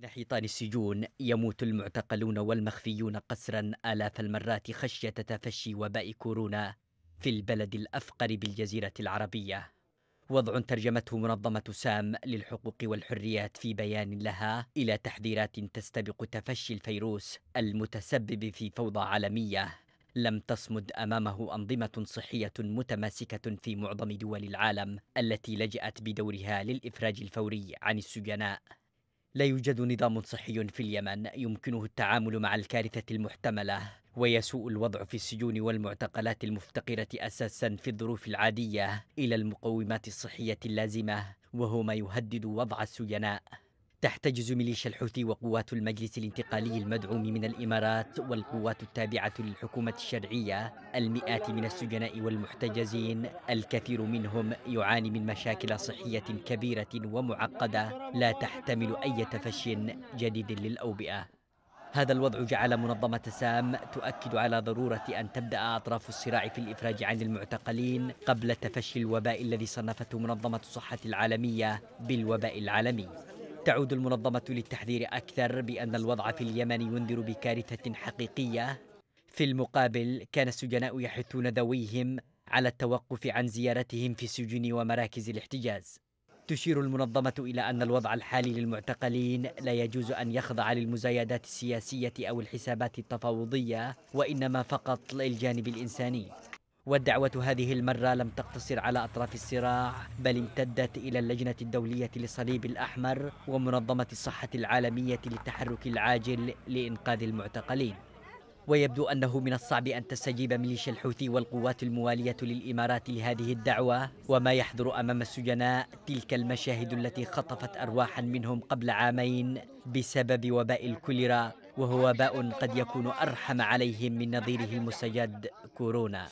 إلى حيطان السجون يموت المعتقلون والمخفيون قسرا آلاف المرات خشية تفشي وباء كورونا في البلد الأفقر بالجزيرة العربية وضع ترجمته منظمة سام للحقوق والحريات في بيان لها إلى تحذيرات تستبق تفشي الفيروس المتسبب في فوضى عالمية لم تصمد امامه انظمه صحيه متماسكه في معظم دول العالم التي لجات بدورها للافراج الفوري عن السجناء لا يوجد نظام صحي في اليمن يمكنه التعامل مع الكارثة المحتملة ويسوء الوضع في السجون والمعتقلات المفتقرة أساسا في الظروف العادية إلى المقومات الصحية اللازمة وهو ما يهدد وضع السجناء تحتجز ميليشيا الحوثي وقوات المجلس الانتقالي المدعوم من الإمارات والقوات التابعة للحكومة الشرعية المئات من السجناء والمحتجزين الكثير منهم يعاني من مشاكل صحية كبيرة ومعقدة لا تحتمل أي تفشي جديد للأوبئة هذا الوضع جعل منظمة سام تؤكد على ضرورة أن تبدأ أطراف الصراع في الإفراج عن المعتقلين قبل تفشي الوباء الذي صنفته منظمة الصحة العالمية بالوباء العالمي تعود المنظمة للتحذير أكثر بأن الوضع في اليمن ينذر بكارثة حقيقية في المقابل كان السجناء يحثون ذويهم على التوقف عن زيارتهم في السجون ومراكز الاحتجاز تشير المنظمة إلى أن الوضع الحالي للمعتقلين لا يجوز أن يخضع للمزايدات السياسية أو الحسابات التفاوضية وإنما فقط للجانب الإنساني والدعوة هذه المرة لم تقتصر على أطراف الصراع بل امتدت إلى اللجنة الدولية للصليب الأحمر ومنظمة الصحة العالمية للتحرك العاجل لإنقاذ المعتقلين ويبدو أنه من الصعب أن تستجيب ميليشيا الحوثي والقوات الموالية للإمارات لهذه الدعوة وما يحضر أمام السجناء تلك المشاهد التي خطفت أرواحا منهم قبل عامين بسبب وباء الكوليرا وهو وباء قد يكون أرحم عليهم من نظيره المستجد كورونا